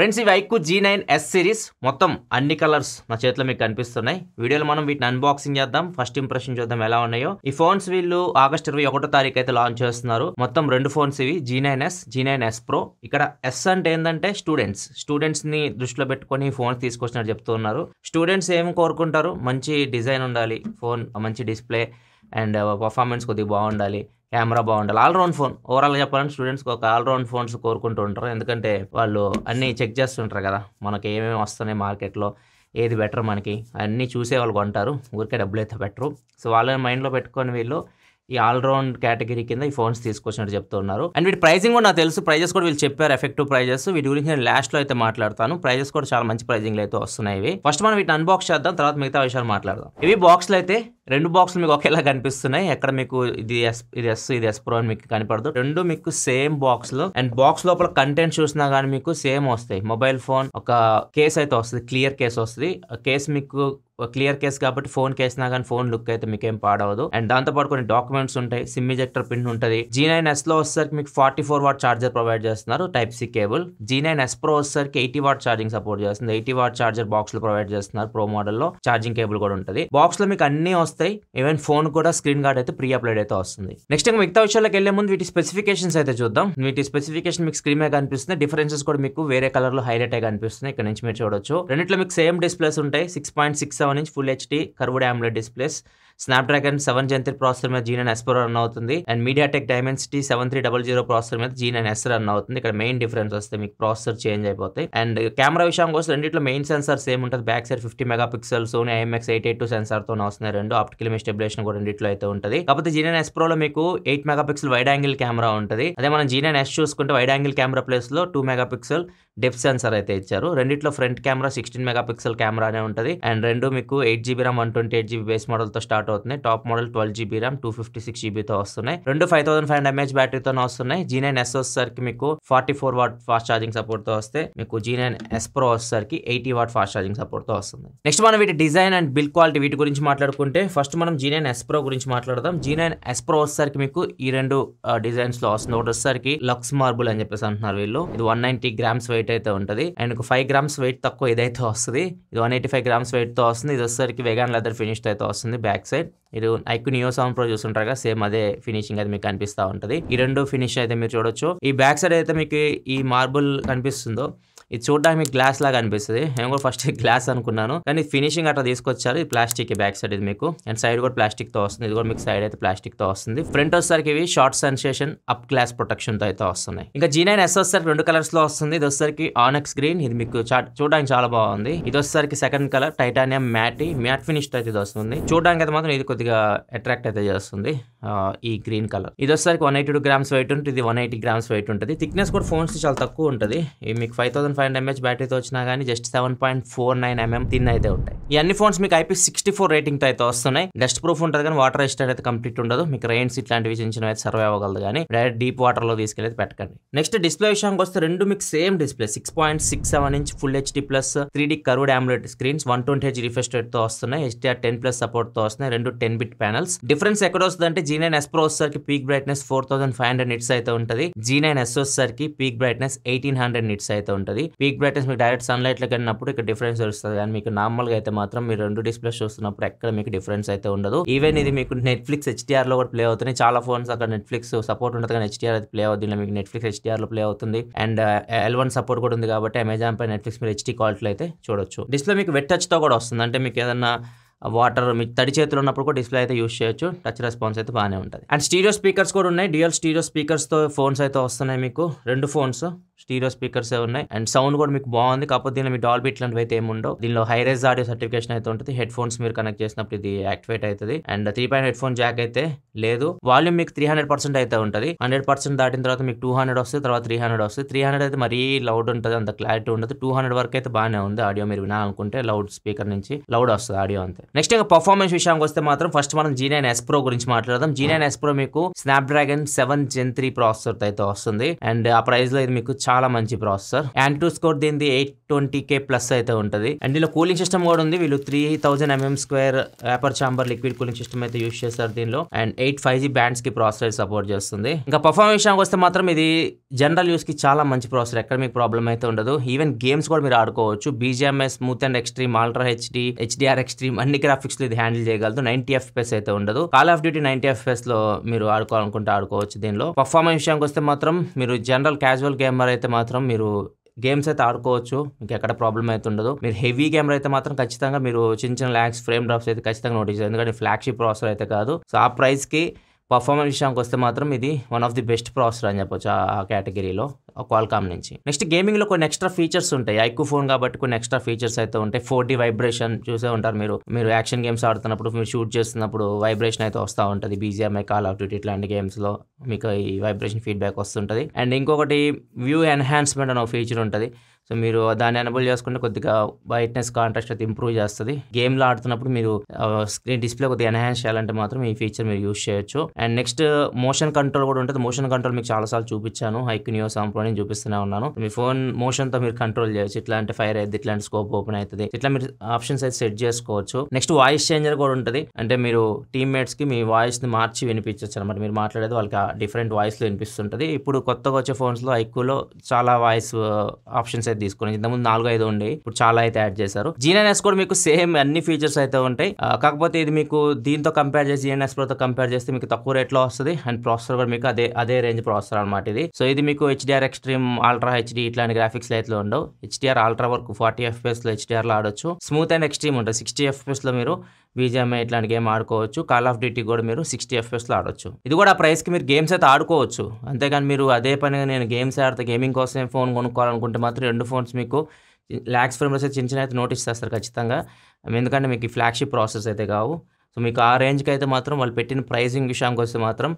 friends ఇవి iQOO G nine S series మొత్తం అన్ని కలర్స్ నా చేతిలో మీకు కనిపిస్తున్నాయి వీడియోలో మనం వీటిని అన్బాక్సింగ్ చేద్దాం ఫస్ట్ ఇంప్రెషన్ చూద్దాం ఎలా ఉన్నాయో ఈ ఫోన్స్ వీళ్ళు ఆగస్ట్ ఇరవై ఒకటో తారీఖు అయితే లాంచ్ చేస్తున్నారు మొత్తం రెండు ఫోన్స్ ఇవి Z nine S Z nine S pro ఇక్కడ ఎస్ అంటే ఏంటంటే స్టూడెంట్స్ స్టూడెంట్స్ ని దృష్టిలో పెట్టుకొని ఈ ఫోన్స్ తీసుకొచ్చినట్టు చెప్తున్నారు స్టూడెంట్స్ ఏం కోరుకుంటారు మంచి డిజైన్ ఉండాలి ఫోన్ మంచి డిస్ప్లే అండ్ పర్ఫార్మెన్స్ కొద్దిగా బాగుండాలి కెమెరా బాగుండాలి ఆల్రౌండ్ ఫోన్ ఓవరాల్ చెప్పాలంటే స్టూడెంట్స్ ఒక ఆల్రౌండ్ ఫోన్స్ కోరుకుంటూ ఉంటారు ఎందుకంటే వాళ్ళు అన్నీ చెక్ చేస్తుంటారు కదా మనకి ఏమేమి వస్తున్నాయి మార్కెట్లో ఏది బెటర్ మనకి అన్నీ చూసే వాళ్ళు కొంటారు ఊరికే డబ్బులు అయితే బెటరు సో వాళ్ళని మైండ్లో పెట్టుకొని వీళ్ళు ఈ ఆల్రౌండ్ కేటగిరీ కింద ఈ ఫోన్స్ తీసుకొచ్చినట్టు చెప్తున్నారు అండ్ వీటి ప్రైజింగ్ కూడా నాకు తెలుసు ప్రైజెస్ కూడా వీళ్ళు చెప్పారు ఎఫెక్టివ్ ప్రైజెస్ వీటి గురించి నేను లాస్ట్ లో అయితే మాట్లాడతాను ప్రైజెస్ కూడా చాలా మంచి ప్రైజింగ్ అయితే వస్తున్నాయి ఫస్ట్ మనం వీటిని అన్బాక్స్ చేద్దాం తర్వాత మిగతా విషయాలు మాట్లాడదాం ఇవి బాక్స్లు అయితే రెండు బాక్స్ మీకు ఒకేలా కనిపిస్తున్నాయి ఎక్కడ మీకు ఇది ఎస్ ఇది ఎస్ ఇది ఎస్ ప్రో అని మీకు కనపడదు రెండు మీకు సేమ్ బాక్స్ లో అండ్ బాక్స్ లోపల కంటెంట్ చూసినా కానీ మీకు సేమ్ వస్తాయి మొబైల్ ఫోన్ ఒక కేస్ అయితే వస్తుంది క్లియర్ కేస్ వస్తుంది కేస్ మీకు ఒక క్లియర్ కేస్ కాబట్టి ఫోన్ కేసినా కానీ ఫోన్ లుక్ అయితే మీకు ఏం పాడవదు అండ్ దాంతో పాటు కొన్ని డాక్యుమెంట్స్ ఉంటాయి సిమ్ ఇజెక్టర్ పిన్ ఉంటుంది జీ నైన్ ఎస్ లో వచ్చేసరికి మీకు forty four watt charger provide చేస్తున్నారు type C cable Z nine S pro వచ్చేసరికి ఎయిటీ వాట్ ఛార్జింగ్ సపోర్ట్ చేస్తుంది ఎయిటీ వాట్ చార్జర్ బాక్స్ లో ప్రొవైడ్ చేస్తున్నారు ప్రో మోడల్ లో ఛార్జింగ్ కేబుల్ కూడా ఉంటుంది బాక్స్ లో మీకు అన్ని వస్తాయి ఈవెన్ ఫోన్ కూడా స్క్రీన్ గార్డ్ అయితే ప్రీ అప్లైడ్ అయితే వస్తుంది నెక్స్ట్ ఇంకా మిగతా విషయాలకు వెళ్లే ముందు వీటి స్పెసిఫికేషన్స్ అయితే చూద్దాం వీటి స్పెసిఫికేషన్ మీకు స్క్రీన్ మీద కనిపిస్తుంది డిఫరెన్సెస్ కూడా మీకు వేరే కలర్ లో హైలైట్ అయి కనిపిస్తుంది ఇక్కడ నుంచి మీరు చూడొచ్చు రెండిట్లో మీకు సేమ్ డిస్ప్లేస్ ఉంటాయి six point six seven seven inch full HD curved AMOLED displays Snapdragon seven gen three processor మీద అండ్ ఎస్ రన్ అవుతుంది and MediaTek Dimensity seven three double zero processor మీద అండ్ ఎస్ రన్ అవుతుంది ఇక్కడ main difference వస్తే మీకు processor change అయిపోతాయి and camera విషయం కోసం రెండింటిలో మెయిన్ సెన్సార్ సేమ్ ఉంటుంది back side fifty megapixel Sony IMX eight eight two censor తో వస్తున్నాయి రెండు ఆప్టికల్ స్టెబిలేషన్ కూడా రెండిట్లో అయితే ఉంటుంది కాకపోతే అండ్ ఎస్ లో మీకు eight mega pixel wide angle camera ఉంటుంది అదే మనం అండ్ ఎస్ చూసుకుంటే వైడ్ యాంగిల్ కెమెరా ప్లేస్ లో two megapixel depth sensor అయితే ఇచ్చారు రెండిట్లో front camera sixteen megapixel అనే ఉంటుంది అండ్ రెండు మీకు eight GB RAM one twenty eight GB base model తో స్టార్ట్ స్టార్ట్ అవుతున్నాయి top model twelve GB RAM two fifty six జీబీతో వస్తున్నాయి రెండు five thousand five hundred mAh బ్యాటరీతో వస్తున్నాయి జీ నైన్ ఎస్ వచ్చేసరికి మీకు forty four watt fast charging సపోర్ట్తో వస్తే మీకు జీ నైన్ ఎస్ ప్రో వచ్చేసరికి ఎయిటీ వాట్ ఫాస్ట్ ఛార్జింగ్ సపోర్ట్తో వస్తుంది నెక్స్ట్ మనం వీటి డిజైన్ అండ్ బిల్ క్వాలిటీ వీటి గురించి మాట్లాడుకుంటే ఫస్ట్ మనం జీ నైన్ ఎస్ ప్రో గురించి మాట్లాడదాం జీ నైన్ ఎస్ ప్రో వచ్చేసరికి మీకు ఈ రెండు డిజైన్స్ లో వస్తుంది ఒకటి వచ్చేసరికి లక్స్ మార్బుల్ అని చెప్పేసి అంటున్నారు వీళ్ళు ఇది వన్ నైన్టీ గ్రామ్స్ వెయిట్ అయితే ఉంటుంది అండ్ ఫైవ్ గ్రామ్స్ వెయిట్ తక్కువ ఇదైతే వస్తుంది ఇది one eighty five grams weight తో వస్తుంది ఇది వచ్చేసరికి వెగాన్ లెదర్ ఫినిష్డ్ అయితే వస్తుంది బ్యాక్ సైడ్ ఉంటుంది మీరు ఐక్ నియో సౌండ్ ప్రో చూస్తుంటారు కదా సేమ్ అదే ఫినిషింగ్ అయితే మీకు కనిపిస్తూ ఉంటుంది ఈ రెండు ఫినిష్ అయితే మీరు చూడొచ్చు ఈ బ్యాక్ సైడ్ అయితే మీకు ఈ మార్బుల్ కనిపిస్తుందో ఇది చూడడానికి గ్లాస్ లాగా అనిపిస్తుంది నేను కూడా ఫస్ట్ గ్లాస్ అనుకున్నాను కానీ ఫినిషింగ్ అట్లా తీసుకొచ్చారు ఇది ప్లాస్టిక్ బ్యాక్ సైడ్ ఇది మీకు అండ్ సైడ్ కూడా ప్లాస్టిక్ తో వస్తుంది ఇది కూడా మీకు సైడ్ అయితే ప్లాస్టిక్ తో వస్తుంది ఫ్రంట్ వచ్చేసరికి ఇవి Schott Xensation up glass protection తో అయితే వస్తున్నాయి ఇంకా జీ నైన్ ఎస్ వచ్చేసరికి రెండు కలర్స్ లో వస్తుంది ఇది వచ్చేసరికి ఆనెక్స్ గ్రీన్ ఇది మీకు చూడడానికి చాలా బాగుంది ఇది వచ్చేసరికి second colour titanium matte matte finish అయితే ఇది వస్తుంది చూడడానికి అయితే మాత్రం ఇది కొద్దిగా అట్రాక్ట్ అయితే చేస్తుంది ఈ గ్రీన్ కలర్ ఇది వచ్చేసరికి one eighty two grams weight ఉంటుంది ఇది వన్ ఎయిటీ గ్రామ్స్ వెయిట్ ఉంటుంది థిక్నెస్ కూడా ఫోన్స్ చాలా తక్కువ ఉంటుంది మీకు five thousand five hundred mAh బ్యాటరీతో వచ్చినా కానీ just seven point four nine mm thin అయితే ఉంటాయి ఈ అన్ని ఫోన్స్ మీకు ఐపీ సిక్స్టీ ఫోర్ రేటింగ్తో అయితే వస్తున్నాయి డస్ట్ ప్రూఫ్ ఉంటుంది కానీ వాటర్ రెసిస్టెంట్ అయితే కంప్లీట్ ఉండదు మీకు రెయిన్స్ ఇట్లాంటివి చిన్న అయితే సర్వే అవ్వగలదు కానీ డైరెక్ట్ డీప్ వాటర్లో తీసుకెళ్ళి పెట్టకండి నెక్స్ట్ డిస్ప్లే విషయానికి వస్తే రెండు మీకు same display six point six seven inch full HD plus three D curved AMOLED screens one twenty H refresh రేట్తో వస్తున్నాయి హెచ్డీఆర్ టెన్ ప్లస్ సపోర్ట్తో వస్తున్నాయి రెండు టెన్ బిట్ ప్యానల్స్ డిఫరెన్స్ ఎక్కడ వస్తుందంటే జీ నైన్ ఎస్ప్రో వచ్చేసరికి peak brightness four thousand five hundred nits అయితే ఉంటుంది జీ నైన్ ఎస్ వచ్చేసరికి peak brightness eighteen hundred nits అయితే ఉంటుంది పీక్ బ్రైట్నెస్ మీకు డైరెక్ట్ లైట్ లో కన్నప్పుడు ఇక్కడ డిఫరెన్స్ వస్తుంది కానీ మీకు నార్మల్ గా అయితే మాత్రం మీరు రెండు డిస్ప్లేస్ చూస్తున్నప్పుడు ఎక్కడ మీకు డిఫరెన్స్ అయితే ఉండదు ఈవెన్ ఇది మీకు నెట్ఫ్లిక్స్ హెచ్డిఆర్ లో కూడా ప్లే అవుతున్నాయి చాలా ఫోన్స్ అక్కడ నెట్ఫ్లిక్స్ సపోర్ట్ ఉంటుంది కానీ హెచ్డిఆర్ అయితే ప్లే అవుతుంది మీకు నెట్ఫ్లిక్స్ హెచ్డిఆర్ లో ప్లే అవుతుంది అండ్ ఎల్ వన్ సపోర్ట్ కూడా ఉంది కాబట్టి అమెజాన్ పై నెట్ఫ్లిక్స్ మీరు హెచ్డి క్వాలిటీ అయితే చూడొచ్చు డిస్ప్లే మీకు వెట్ టచ్ తో కూడా వస్తుంది అంటే మీకు ఏదన్నా వాటర్ మీకు తడి చేతులు ఉన్నప్పుడు కూడా డిస్ప్లే అయితే యూస్ చేయొచ్చు టచ్ రెస్పాన్స్ అయితే బాగానే ఉంటుంది అండ్ స్టీరియో స్పీకర్స్ కూడా ఉన్నాయి డ్యూయల్ స్టీరియో స్పీకర్స్తో ఫోన్స్ అయితే వస్తున్నాయి మీకు రెండు ఫోన్స్ స్టీరియో స్పీకర్స్ ఉన్నాయి అండ్ సౌండ్ కూడా మీకు బాగుంది కాకపోతే దీనిలో మీ డాల్బీ ఇట్లాంటివి అయితే ఏముండవు దీనిలో హై రేజ్ ఆడియో సర్టిఫికేషన్ అయితే ఉంటుంది హెడ్ ఫోన్స్ మీరు కనెక్ట్ చేసినప్పుడు ఇది యాక్టివేట్ అవుతుంది and three point headphone jack అయితే లేదు వాల్యూమ్ మీకు త్రీ హండ్రెడ్ పర్సెంట్ అయితే ఉంటుంది హండ్రెడ్ పర్సెంట్ దాటిన తర్వాత మీకు టూ హండ్రెడ్ వస్తుంది తర్వాత త్రీ హండ్రెడ్ వస్తుంది త్రీ హండ్రెడ్ అయితే మరీ లౌడ్ ఉంటుంది అంత క్లారిటీ ఉండదు టూ హండ్రెడ్ వరకు అయితే బాగానే ఉంది ఆడియో మీరు వినాలనుకుంటే లౌడ్ స్పీకర్ నుంచి లౌడ్ వస్తుంది ఆడియో అంతే నెక్స్ట్ ఇంకా పర్ఫార్మెన్స్ విషయానికి వస్తే మాత్రం ఫస్ట్ మనం జీ నైన్ ఎస్ ప్రో గురించి మాట్లాడదాం జీ నైన్ ఎస్ ప్రో మీకు Snapdragon seven gen three processor అయితే వస్తుంది అండ్ ఆ ప్రైస్ లో ఇది మీకు చాలా మంచి ప్రాసెసర్ యాంటూ స్కోర్ దీనిది ఎయిట్ ట్వంటీ కే ప్లస్ అయితే ఉంటుంది అండ్ ఇలా కూలింగ్ సిస్టమ్ కూడా ఉంది వీళ్ళు three thousand mm square vapour chamber liquid cooling system అయితే యూస్ చేస్తారు దీనిలో and eight five G bands కి ప్రాసెసర్ సపోర్ట్ చేస్తుంది ఇంకా పర్ఫార్మెన్స్ విషయానికి వస్తే మాత్రం ఇది జనరల్ యూస్ కి చాలా మంచి ప్రాసెసర్ ఎక్కడ మీకు ప్రాబ్లం అయితే ఉండదు ఈవెన్ గేమ్స్ కూడా మీరు ఆడుకోవచ్చు BGMI smooth and extreme ultra HD HDR extreme అన్ని గ్రాఫిక్స్ ఇది హ్యాండిల్ చేయగలదు నైన్టీ ఎఫ్ఎస్ అయితే ఉండదు call of duty ninety FPS లో మీరు ఆడుకోవాలనుకుంటే ఆడుకోవచ్చు దీనిలో పర్ఫార్మెన్స్ విషయానికి వస్తే మాత్రం మీరు జనరల్ క్యాజువల్ గేమర్ అయితే మాత్రం మీరు గేమ్స్ అయితే ఆడుకోవచ్చు మీకు ఎక్కడ ప్రాబ్లం అయితే ఉండదు మీరు హెవీ కెమెరా అయితే మాత్రం ఖచ్చితంగా మీరు చిన్న చిన్న ల్యాక్స్ ఫ్రేమ్ డ్రాప్స్ అయితే ఖచ్చితంగా నోటీస్ ఎందుకంటే ఫ్లాగ్షిప్ ప్రాసెసర్ అయితే కాదు సో ఆ ప్రైస్కి పర్ఫార్మెన్స్ విషయానికి వస్తే మాత్రం ఇది one of the best processor అని చెప్పొచ్చు ఆ కేటగిరీలో క్వాల్కామ్ నుంచి నెక్స్ట్ గేమింగ్లో కొన్ని ఎక్స్ట్రా ఫీచర్స్ ఉంటాయి ఐక్యూ ఫోన్ కాబట్టి కొన్ని ఎక్స్ట్రా ఫీచర్స్ అయితే ఉంటాయి ఫోర్ డి వైబ్రేషన్ చూసే ఉంటారు మీరు మీరు యాక్షన్ గేమ్స్ ఆడుతున్నప్పుడు మీరు షూట్ చేస్తున్నప్పుడు వైబ్రేషన్ అయితే వస్తూ ఉంటుంది బీజీఎంఐ కాల్ ఆఫ్ డ్యూటీ ఇట్లాంటి గేమ్స్లో మీకు ఈ వైబ్రేషన్ ఫీడ్బ్యాక్ వస్తుంటుంది అండ్ ఇంకొకటి వ్యూ ఎన్హాన్స్మెంట్ అనే ఫీచర్ ఉంటుంది సో మీరు దాన్ని అనబుల్ చేసుకుంటే కొద్దిగా వైట్నెస్ కాంట్రాస్ట్ అయితే ఇంప్రూవ్ చేస్తుంది గేమ్లో ఆడుతున్నప్పుడు మీరు స్క్రీన్ డిస్ప్లే కొద్దిగా ఎన్హాన్స్ చేయాలంటే మాత్రం ఈ ఫీచర్ మీరు యూస్ చేయొచ్చు అండ్ నెక్స్ట్ మోషన్ కంట్రోల్ కూడా ఉంటుంది మోషన్ కంట్రోల్ మీకు చాలాసార్లు చూపించాను న్యూస్ సాంప్రో నేను చూపిస్తూనే ఉన్నాను మీ ఫోన్ మోషన్తో మీరు కంట్రోల్ చేయొచ్చు ఇట్లా అంటే ఫైర్ అయితే ఇట్లాంటి స్కోప్ ఓపెన్ అవుతుంది ఇట్లా మీరు ఆప్షన్స్ అయితే సెట్ చేసుకోవచ్చు నెక్స్ట్ వాయిస్ చేంజర్ కూడా ఉంటుంది అంటే మీరు టీమ్మేట్స్కి మీ వాయిస్ని మార్చి వినిపించవచ్చు అనమాట మీరు మాట్లాడేది వాళ్ళకి డిఫరెంట్ వాయిస్లో వినిపిస్తుంటుంది ఇప్పుడు కొత్తగా వచ్చే ఫోన్స్లో ఐక్యూలో చాలా వాయిస్ ఆప్షన్స్ అయితే తీసుకుని ఇంతకుముందు నాలుగు ఐదు ఉండే ఇప్పుడు చాలా అయితే యాడ్ చేశారు జీఎన్ఎస్ కూడా మీకు సేమ్ అన్ని ఫీచర్స్ అయితే ఉంటాయి కాకపోతే ఇది మీకు దీంతో కంపేర్ చేసి జీఎన్ఎస్ తో కంపేర్ చేస్తే మీకు తక్కువ రేట్లో వస్తుంది అండ్ ప్రాసెసర్ కూడా మీకు అదే అదే రేంజ్ ప్రాసెసర్ అనమాట ఇది సో ఇది మీకు హెచ్డిఆర్ ఎక్స్ట్రీమ్ అల్ట్రా హెచ్డి ఇట్లాంటి గ్రాఫిక్స్ అయితే ఉండవు హెచ్డిఆర్ అల్ట్రా వరకు ఫార్టీ ఎఫ్ఎస్ లో హెచ్డిఆర్ లో ఆడొచ్చు స్మూత్ అండ్ ఎక్స్ట్రీమ్ ఉంటుంది సిక్స్టీ ఎఫ్ఎస్ లో మీరు బీజేఎంఐ ఇట్లాంటి గేమ్ ఆడుకోవచ్చు కాల్ ఆఫ్ డ్యూటీ కూడా మీరు సిక్స్టీ ఎఫ్ఎస్లో ఆడొచ్చు ఇది కూడా ఆ ప్రైస్కి మీరు గేమ్స్ అయితే ఆడుకోవచ్చు అంతేగాని మీరు అదే పనిగా నేను గేమ్స్ ఆడితే గేమింగ్ కోసం ఫోన్ కొనుక్కోవాలనుకుంటే మాత్రం రెండు ఫోన్స్ మీకు ల్యాక్స్ ఫ్రేమ్స్ చిన్న చిన్న అయితే నోటీస్ చేస్తారు ఖచ్చితంగా ఎందుకంటే మీకు ఫ్లాగ్షిప్ ప్రాసెస్ అయితే కావు సో మీకు ఆ రేంజ్కి అయితే మాత్రం వాళ్ళు పెట్టిన ప్రైజింగ్ విషయానికి వస్తే మాత్రం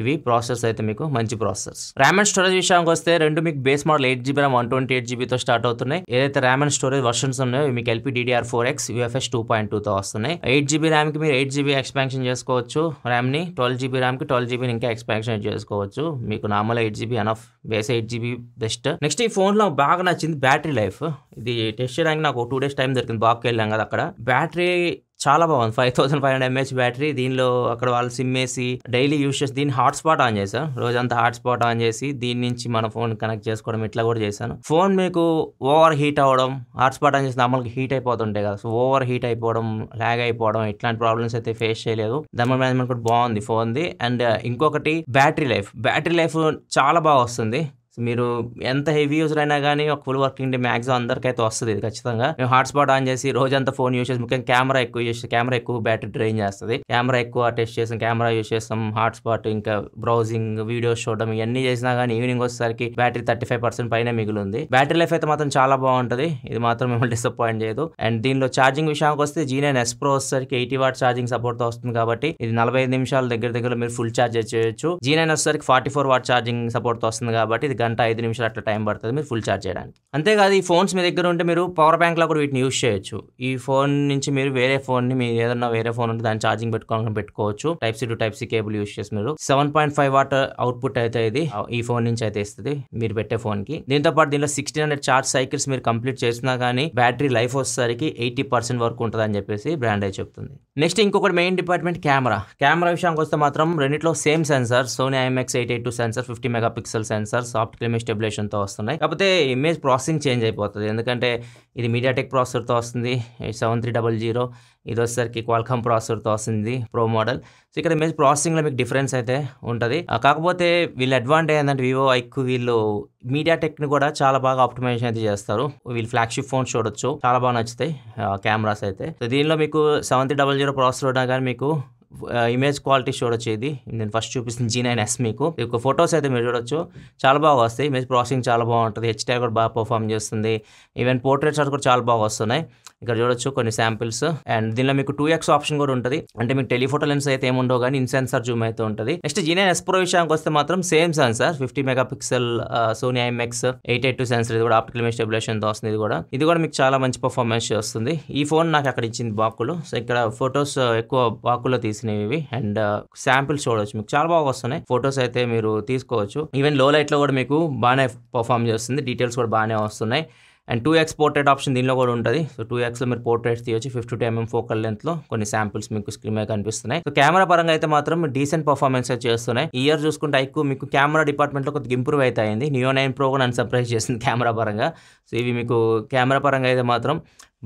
ఇవి ప్రాసెసర్స్ అయితే మీకు మంచి ప్రాసెసర్స్ ర్యామ్ అండ్ స్టోరేజ్ విషయానికి వస్తే రెండు మీకు base model eight GB RAM one twenty eight జీబీతో స్టార్ట్ అవుతున్నాయి ఏదైతే ర్యామ్ అండ్ స్టోరేజ్ వర్షన్స్ ఉన్నాయో మీకు LP DDR four X UFS two point టూతో వస్తున్నాయి ఎయిట్ జీబీ ర్యామ్కి మీరు ఎయిట్ జీబీ ఎక్స్పాన్షన్ చేసుకోవచ్చు ర్యామ్ని ట్వెల్వ్ జీబీ ర్యామ్కి ట్వెల్వ్ జీబీని ఇంకా ఎక్స్పాన్షన్ చేసుకోవచ్చు మీకు normal eight GB enough base eight GB best next ఈ ఫోన్లో బాగా నచ్చింది బ్యాటరీ లైఫ్ ఇది టెస్ట్ చేయడానికి నాకు టూ డేస్ టైం దొరికింది బాబుకి వెళ్ళాం కదా అక్కడ బ్యాటరీ చాలా బాగుంది five thousand five hundred mAh battery దీనిలో అక్కడ వాళ్ళు సిమ్ వేసి డైలీ యూస్ చేసి దీన్ని హాట్స్పాట్ ఆన్ చేశాను రోజంతా హాట్స్పాట్ ఆన్ చేసి దీని నుంచి మన ఫోన్ కనెక్ట్ చేసుకోవడం ఇట్లా కూడా చేశాను ఫోన్ మీకు ఓవర్ హీట్ అవ్వడం హాట్స్పాట్ ఆన్ చేసిన అమలకి హీట్ అయిపోతుంటాయి కదా సో ఓవర్ హీట్ అయిపోవడం ల్యాగ్ అయిపోవడం ఇట్లాంటి ప్రాబ్లమ్స్ అయితే ఫేస్ చేయలేదు థర్మల్ మేనేజ్మెంట్ కూడా బాగుంది ఫోన్ది అండ్ uh, ఇంకొకటి బ్యాటరీ లైఫ్ బ్యాటరీ లైఫ్ చాలా బాగా వస్తుంది మీరు ఎంత హెవీ యూజర్ అయినా కానీ ఒక ఫుల్ వర్కింగ్ డే మ్యాక్సిమం అందరికైతే వస్తుంది ఇది ఖచ్చితంగా మేము హాట్స్పాట్ ఆన్ చేసి రోజంతా ఫోన్ యూజ్ చేసి ముఖ్యంగా కెమెరా ఎక్కువ యూజ్ చేసి కెమెరా ఎక్కువ బ్యాటరీ డ్రైన్ చేస్తుంది కెమెరా ఎక్కువ టెస్ట్ చేసాం కెమెరా యూజ్ చేస్తాం హాట్స్పాట్ ఇంకా బ్రౌజింగ్ వీడియోస్ చూడడం ఇవన్నీ చేసినా కానీ ఈవినింగ్ వచ్చేసరికి బ్యాటరీ థర్టీ ఫైవ్ పర్సెంట్ పైన మిగులుంది బ్యాటరీ లైఫ్ అయితే మాత్రం చాలా బాగుంటుంది ఇది మాత్రం మిమ్మల్ని డిసప్పాయింట్ చేయదు అండ్ దీనిలో ఛార్జింగ్ విషయానికి వస్తే నైన్ ఎస్ ప్రో వచ్చేసరికి ఎయిటీ వాట్ ఛార్జింగ్ సపోర్ట్ వస్తుంది కాబట్టి ఇది నలభై ఐదు నిమిషాల దగ్గర దగ్గర మీరు ఫుల్ ఛార్జ్ చేయొచ్చు జీనైన్ వచ్చేసరికి forty four watt charging support వస్తుంది కాబట్టి ఇది గంట ఐదు నిమిషాలు అట్లా టైం పడుతుంది మీరు ఫుల్ ఛార్జ్ చేయడానికి అంతేకాదు ఈ ఫోన్స్ మీ దగ్గర ఉంటే మీరు పవర్ బ్యాంక్లో కూడా వీటిని యూస్ చేయొచ్చు ఈ ఫోన్ నుంచి మీరు వేరే ఫోన్ని మీరు ఏదన్నా వేరే ఫోన్ ఉంటే దాన్ని ఛార్జింగ్ పెట్టుకోవాలని పెట్టుకోవచ్చు type C to type C cable use చేసి మీరు seven point five watt output అయితే ఇది ఈ ఫోన్ నుంచి అయితే ఇస్తుంది మీరు పెట్టే ఫోన్కి దీంతో పాటు దీనిలో సిక్స్టీన్ హండ్రెడ్ ఛార్జ్ సైకిల్స్ మీరు కంప్లీట్ చేసినా కానీ బ్యాటరీ లైఫ్ వచ్చేసరికి ఎయిటీ పర్సెంట్ వరకు ఉంటుంది అని చెప్పేసి బ్రాండ్ అయితే చెప్తుంది నెక్స్ట్ ఇంకొకటి మెయిన్ డిపార్ట్మెంట్ కెమెరా కెమెరా విషయానికి వస్తే మాత్రం రెండిట్లో same sensor Sony IMX eight eight two sensor fifty megapixel sensor optical image స్టెబిలేషన్తో వస్తున్నాయి కాకపోతే ఇమేజ్ ప్రాసెసింగ్ చేంజ్ అయిపోతుంది ఎందుకంటే ఇది మీడియాటెక్ ప్రాసెసర్తో వస్తుంది సెవెన్ త్రీ డబల్ జీరో ఇది వచ్చేసరికి క్వాల్కమ్ ప్రాసెసర్తో వస్తుంది ప్రో మోడల్ సో ఇక్కడ ఇమేజ్ ప్రాసెసింగ్లో మీకు డిఫరెన్స్ అయితే ఉంటుంది కాకపోతే వీళ్ళు అడ్వాంటేజ్ ఏంటంటే వివో ఐక్ వీళ్ళు మీడియా టెక్ని కూడా చాలా బాగా ఆప్టిమైజేషన్ అయితే చేస్తారు వీళ్ళు ఫ్లాగ్షిప్ ఫోన్స్ చూడొచ్చు చాలా బాగా నచ్చుతాయి కెమెరాస్ అయితే సో దీనిలో మీకు seven three double zero processor ఉన్నా కానీ మీకు ఇమేజ్ క్వాలిటీ చూడొచ్చు ఇది నేను ఫస్ట్ చూపిస్తుంది జీ నైన్ ఎస్ మీకు యొక్క ఫొటోస్ అయితే మీరు చూడొచ్చు చాలా బాగా వస్తాయి ఇమేజ్ ప్రాసెసింగ్ చాలా బాగుంటుంది హెచ్టీ కూడా బాగా పర్ఫామ్ చేస్తుంది ఈవెన్ పోర్ట్రేట్స్ కూడా చాలా బాగా వస్తున్నాయి ఇక్కడ చూడొచ్చు కొన్ని శాంపిల్స్ అండ్ దీనిలో మీకు టూ ఎక్స్ ఆప్షన్ కూడా ఉంటుంది అంటే మీకు టెలిఫోటో లెన్స్ అయితే ఏముండవు కానీ ఇన్ సెన్సార్ జూమ్ అయితే ఉంటుంది నెక్స్ట్ జీనైన్ ఎస్ప్రో విషయానికి వస్తే మాత్రం same sensor fifty megapixel Sony IMX eight eight two sensor ఇది కూడా ఆప్టికల్ స్టెబిలేషన్ తో వస్తుంది ఇది కూడా ఇది కూడా మీకు చాలా మంచి పర్ఫార్మెన్స్ చేస్తుంది ఈ ఫోన్ నాకు అక్కడ ఇచ్చింది బాకులు సో ఇక్కడ ఫొటోస్ uh, ఎక్కువ బాకులో తీసినవి ఇవి అండ్ శాంపిల్స్ చూడవచ్చు మీకు చాలా బాగా వస్తున్నాయి ఫొటోస్ అయితే మీరు తీసుకోవచ్చు ఈవెన్ లో లైట్ లో కూడా మీకు బాగానే పర్ఫామ్ చేస్తుంది డీటెయిల్స్ కూడా బాగానే వస్తున్నాయి and two X portrait option దీనిలో కూడా ఉంటుంది సో టూ ఎక్స్లో మీరు పోర్ట్రేట్స్ తీయొచ్చు ఫిఫ్టీ టూ ఎంఎం ఫోకల్ లెంత్లో కొన్ని శాంపుల్స్ మీకు స్క్రీన్ మీద కనిపిస్తున్నాయి సో కెమెరా పరంగా అయితే మాత్రం డీసెంట్ పర్ఫార్మెన్స్ చేస్తున్నాయి ఇయర్ చూసుకుంటే ఎక్కువ మీకు కెమెరా డిపార్ట్మెంట్లో కొద్దిగా ఇంప్రూవ్ అయితే అయింది నియో నైన్ ప్రో కూడా నన్ను సర్ప్రైజ్ చేసింది కెమెరా పరంగా సో ఇవి మీకు కెమెరా పరంగా అయితే మాత్రం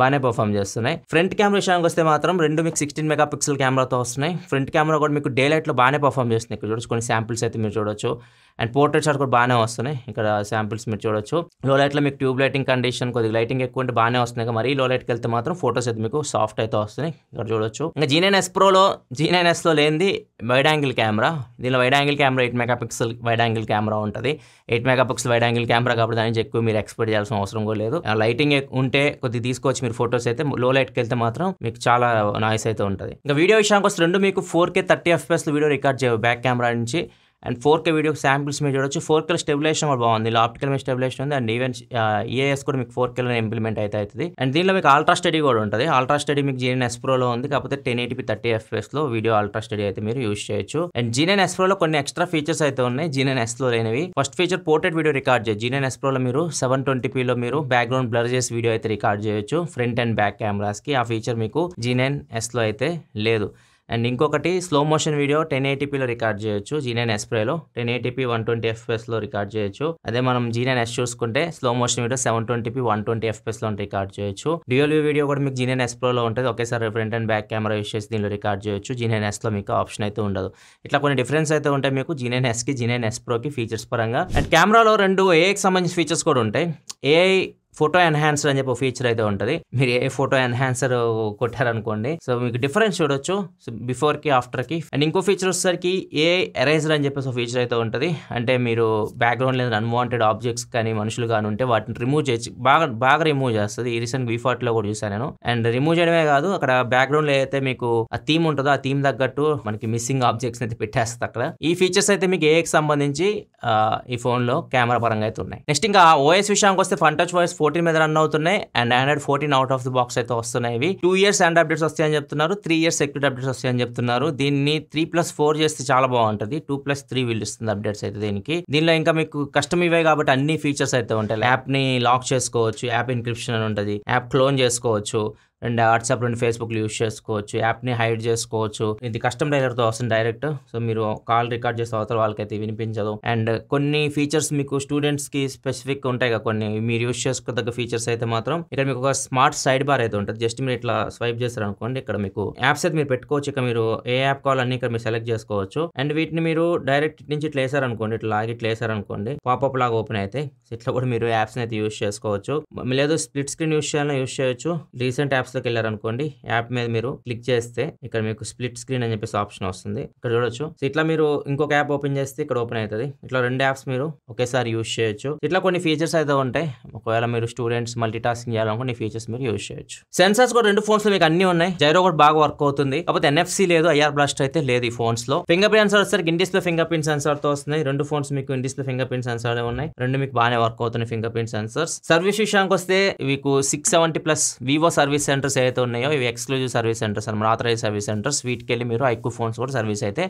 బాగానే పర్ఫామ్ చేస్తున్నాయి ఫ్రంట్ కెమెరా విషయానికి వస్తే మాత్రం రెండు మీకు సిక్స్టీన్ మెగా పిక్సెల్ కెమెరాతో వస్తున్నాయి ఫ్రంట్ కెమెరా కూడా మీకు డే లైట్లో బాగానే పర్ఫామ్ చేస్తున్నాయి ఇక్కడ చూడొచ్చు కొన్ని శాంపిల్స్ అయితే మీరు చూడొచ్చు అండ్ పోర్ట్రేట్ షాట్ కూడా బాగానే వస్తున్నాయి ఇక్కడ శాంపిల్స్ మీరు చూడొచ్చు లో లైట్లో మీకు ట్యూబ్ లైటింగ్ కండిషన్ కొద్దిగా లైటింగ్ ఎక్కువ ఉంటే బాగానే వస్తున్నాయి మరీ లో లైట్కి వెళ్తే మాత్రం ఫోటోస్ అయితే మీకు సాఫ్ట్ అయితే వస్తున్నాయి ఇక్కడ చూడొచ్చు ఇంకా జీ నైన్ ఎస్ ప్రోలో జీ నైన్ ఎస్లో లేనిది వైడ్ యాంగిల్ కెమెరా దీనిలో wide angle camera eight mega pixel wide angle camera ఉంటుంది eight mega pixel wide angle camera కాబట్టి దాని నుంచి ఎక్కువ మీరు ఎక్స్పెక్ట్ చేయాల్సిన అవసరం కూడా లేదు లైటింగ్ ఉంటే కొద్దిగా తీసుకొచ్చి మీరు ఫొటోస్ అయితే లో లైట్కి వెళ్తే మాత్రం మీకు చాలా నాయిస్ అయితే ఉంటుంది ఇంకా వీడియో విషయానికి వస్తే రెండు మీకు four K thirty FPS video record చేయవు బ్యాక్ కెమెరా నుంచి and four K video samples మీరు చూడొచ్చు ఫోర్ కే స్టెబిలైజేషన్ కూడా బాగుంది ఆప్టికల్ మీద స్టెబిలైజేషన్ ఉంది అండ్ ఈవెన్ ఈఏఎస్ e కూడా మీకు ఫోర్ కేలో ఇంప్లిమెంట్ అయితే అవుతుంది అండ్ దీనిలో మీకు అల్ట్రా స్టడీ కూడా ఉంటుంది అల్ట్రా స్టడీ మీకు జీఎన్ ఎస్ప్రోలో ఉంది కాకపోతే టెన్ ఎయిటీపీ థర్టీ ఎఫ్ఎస్లో వీడియో అల్ట్రా స్టడీ అయితే మీరు యూస్ చేయొచ్చు అండ్ ఎస్ ఎస్ప్రోలో కొన్ని ఎక్స్ట్రా ఫీచర్స్ అయితే ఉన్నాయి ఎస్ ఎస్లో లేనివి first feature portrait video record చేయొచ్చు జీఎన్ ఎస్ప్రోలో మీరు సెవెన్ ట్వంటీపీలో మీరు బ్యాక్గ్రౌండ్ బ్లర్ చేసి వీడియో అయితే రికార్డ్ చేయొచ్చు ఫ్రంట్ అండ్ బ్యాక్ కెమెరాస్కి ఆ ఫీచర్ మీకు ఎస్ ఎస్లో అయితే లేదు అండ్ ఇంకొకటి స్లో మోషన్ వీడియో టెన్ ఎయిటీపీలో రికార్డ్ చేయొచ్చు జీనైన్ ఎస్ప్రేలో టెన్ ఎయిటీపీ వన్ ట్వంటీ ఎఫ్ఎస్లో రికార్డ్ చేయొచ్చు అదే మనం జీనైన్ ఎస్ చూసుకుంటే slow motion video seven twenty p one twenty ఎఫ్ఎస్లో రికార్డ్ చేయొచ్చు డ్యూయల్ వీడియో కూడా మీకు జీనైన్ ఎస్ప్రోలో ఉంటుంది ఒకేసారి front and back camera use చేసి దీనిలో రికార్డ్ చేయొచ్చు జీనైన్ ఎస్లో మీకు ఆప్షన్ అయితే ఉండదు ఇట్లా కొన్ని డిఫరెన్స్ అయితే ఉంటాయి మీకు జీనైన్ ఎస్కి జీనైన్ ఎస్ ప్రోకి ఫీచర్స్ పరంగా అండ్ కెమెరాలో రెండు ఏఐకి సంబంధించిన ఫీచర్స్ కూడా ఉంటాయి ఏఐ ఫోటో ఎన్హాన్సర్ అని చెప్పి ఫీచర్ అయితే ఉంటుంది మీరు ఏ ఫోటో ఎన్హాన్సర్ కొట్టారనుకోండి సో మీకు డిఫరెన్స్ చూడొచ్చు సో బిఫోర్కి కి అండ్ ఇంకో ఫీచర్ వచ్చేసరికి ఏ ఎరేజర్ అని చెప్పేసి ఫీచర్ అయితే ఉంటుంది అంటే మీరు బ్యాక్గ్రౌండ్ లేదా అన్వాంటెడ్ ఆబ్జెక్ట్స్ కానీ మనుషులు కానీ ఉంటే వాటిని రిమూవ్ చేసి బాగా బాగా రిమూవ్ చేస్తుంది ఈ రీసెంట్ లో కూడా చూసాను నేను అండ్ రిమూవ్ చేయడమే కాదు అక్కడ బ్యాక్గ్రౌండ్లో అయితే మీకు ఆ థీమ్ ఉంటుందో ఆ థీమ్ తగ్గట్టు మనకి మిస్సింగ్ ఆబ్జెక్ట్స్ అయితే పెట్టేస్తుంది అక్కడ ఈ ఫీచర్స్ అయితే మీకు ఏకి సంబంధించి ఈ ఫోన్లో కెమెరా పరంగా అయితే ఉన్నాయి నెక్స్ట్ ఇంకా ఓఎస్ విషయానికి వస్తే ఫంటచ్ వాయిస్ ఫోర్టీన్ మీద రన్ అవుతున్నాయి and hundred fourteen out of the box అయితే వస్తున్నాయి ఇవి టూ ఇయర్స్ అండ్ అప్డేట్స్ వస్తాయని చెప్తున్నారు త్రీ ఇయర్స్ సెక్యూరిటీ అప్డేట్స్ వస్తాయని చెప్తున్నారు దీన్ని త్రీ ప్లస్ ఫోర్ చేస్తే చాలా బాగుంటుంది టూ ప్లస్ త్రీ వీళ్ళు ఇస్తుంది అప్డేట్స్ అయితే దీనికి దీనిలో ఇంకా మీకు కష్టం ఇవే కాబట్టి అన్ని ఫీచర్స్ అయితే ఉంటాయి యాప్ ని లాక్ చేసుకోవచ్చు యాప్ ఇన్క్రిప్షన్ అని ఉంటుంది యాప్ క్లోన్ చేసుకోవచ్చు అండ్ వాట్సాప్ నుండి ఫేస్బుక్లో యూజ్ చేసుకోవచ్చు యాప్ని హైడ్ చేసుకోవచ్చు ఇది కస్టమ్ డైలర్తో వస్తుంది డైరెక్ట్ సో మీరు కాల్ రికార్డ్ చేసే అవతల వాళ్ళకైతే వినిపించదు అండ్ కొన్ని ఫీచర్స్ మీకు స్టూడెంట్స్కి స్పెసిఫిక్ ఉంటాయి కదా కొన్ని మీరు యూజ్ చేసుకోదగ్గ ఫీచర్స్ అయితే మాత్రం ఇక్కడ మీకు ఒక స్మార్ట్ సైడ్ బార్ అయితే ఉంటుంది జస్ట్ మీరు ఇట్లా స్వైప్ చేస్తారు అనుకోండి ఇక్కడ మీకు యాప్స్ అయితే మీరు పెట్టుకోవచ్చు ఇక మీరు ఏ యాప్ కావాలన్నీ ఇక్కడ మీరు సెలెక్ట్ చేసుకోవచ్చు అండ్ వీటిని మీరు డైరెక్ట్ నుంచి ఇట్లా వేసారనుకోండి ఇట్లా లాగి ఇట్లా వేసారనుకోండి పాపప్ లాగా ఓపెన్ అయితే ఇట్లా కూడా మీరు యాప్స్ అయితే యూజ్ చేసుకోవచ్చు లేదు స్ప్లిట్ స్క్రీన్ యూజ్ చేయాలని యూస్ చేయొచ్చు రీసెంట్ యాప్స్ లోకి వెళ్ళారనుకోండి యాప్ మీద మీరు క్లిక్ చేస్తే ఇక్కడ మీకు స్ప్లిట్ స్క్రీన్ అని చెప్పేసి ఆప్షన్ వస్తుంది ఇక్కడ చూడొచ్చు ఇట్లా మీరు ఇంకొక యాప్ ఓపెన్ చేస్తే ఇక్కడ ఓపెన్ అవుతుంది ఇట్లా రెండు యాప్స్ మీరు ఒకేసారి యూజ్ చేయొచ్చు ఇట్లా కొన్ని ఫీచర్స్ అయితే ఉంటాయి ఒకవేళ మీరు స్టూడెంట్స్ మల్టీ టాస్కింగ్ చేయాలనుకుని ఫీచర్స్ మీరు యూజ్ చేయొచ్చు సెన్సార్స్ కూడా రెండు ఫోన్స్ మీకు అన్ని ఉన్నాయి జైరో కూడా బాగా వర్క్ అవుతుంది కాకపోతే ఎన్ఎఫ్సీ లేదు ఐఆర్ బ్లాస్ట్ అయితే లేదు ఈ ఫోన్స్ లో ఫింగర్ ప్రింట్ సెన్సార్ వచ్చేసరికి in display fingerprint sensor తో వస్తున్నాయి రెండు ఫోన్స్ మీకు in display fingerprint sensor ఉన్నాయి రెండు మీకు బాగానే వర్క్ అవుతున్నాయి ఫింగర్ ప్రింట్ సెన్సార్స్ సర్వీస్ విషయానికి వస్తే మీకు six seventy plus Vivo service centre సేయతో ఉన్నాయో ఇవి ఎక్స్‌క్లూజివ్ సర్వీస్ సెంటర్స్ అన్నమాట ఆథరైజ్డ్ సర్వీస్ సెంటర్స్ స్విట్ కి ఎలి మీరు ఐక్ ఫోన్స్ కో సర్వీస్ అయితే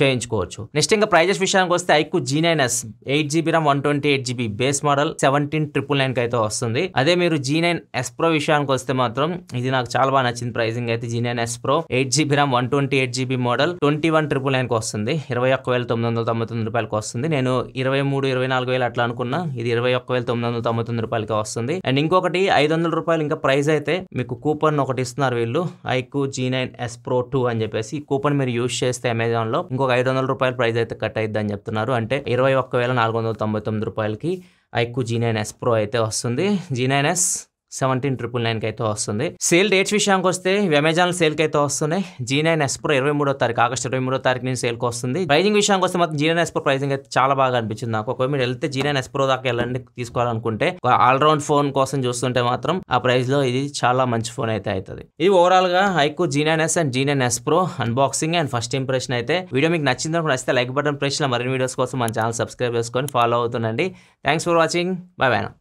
చేయించుకోవచ్చు నెక్స్ట్ ఇంకా ప్రైజెస్ విషయానికి వస్తే iQOO G nine S eight GB RAM one twenty eight GB base model seventeen triple nine అయితే వస్తుంది అదే మీరు జీ నైన్ ఎస్ ప్రో విషయానికి వస్తే మాత్రం ఇది నాకు చాలా బాగా నచ్చింది ప్రైజింగ్ అయితే G nine S Pro eight GB RAM one twenty eight GB model twenty one triple నైన్కి వస్తుంది ఇరవై ఒక్క వేల తొమ్మిది వందల తొంభై తొమ్మిది రూపాయలకి వస్తుంది నేను ఇరవై మూడు ఇరవై నాలుగు వేలు అట్లా అనుకున్నా ఇది ఇరవై ఒక్క వేల తొమ్మిది వందల తొంభై తొమ్మిది రూపాయలకి వస్తుంది అండ్ ఇంకొకటి ఐదు వందల రూపాయలు ఇంకా ప్రైస్ అయితే మీకు కూపన్ ఒకటి ఇస్తున్నారు వీళ్ళు iQOO G nine S Pro two అని చెప్పేసి కూపన్ మీరు యూజ్ చేస్తే లో ఇంకో ఇంకొక ఐదు వందల రూపాయల ప్రైస్ అయితే కట్ అయ్యిద్ది అని చెప్తున్నారు అంటే ఇరవై ఒక్క వేల నాలుగు వందల తొంభై తొమ్మిది రూపాయలకి iQOO G nine S Pro అయితే వస్తుంది G nine S seventeen triple నైన్కి అయితే వస్తుంది సేల్ డేట్స్ విషయానికి వస్తే అమెజాన్ సేల్కి అయితే వస్తున్నాయి జీ నైన్ ప్రో ఇరవై మూడో తారీఖు ఆగస్ట్ ఇరవై మూడో తారీఖు నుంచి సేల్కి వస్తుంది ప్రైజింగ్ విషయానికి వస్తే మాత్రం జీ నైన్ ప్రో ప్రైజింగ్ అయితే చాలా బాగా అనిపించింది నాకు ఒకవేళ మీరు వెళ్తే జీ నైన్ ప్రో దాకా వెళ్ళండి తీసుకోవాలనుకుంటే ఆల్రౌండ్ ఫోన్ కోసం చూస్తుంటే మాత్రం ఆ ప్రైస్ లో ఇది చాలా మంచి ఫోన్ అయితే అవుతుంది ఇది ఓవరాల్ గా iQOO G nine S and G nine S Pro unboxing and first impression అయితే వీడియో మీకు నచ్చింది నచ్చితే లైక్ బటన్ ప్రెస్ మరిన్ని వీడియోస్ కోసం మన ఛానల్ సబ్స్క్రైబ్ చేసుకొని ఫాలో అవుతుండండి thanks for watching bye bye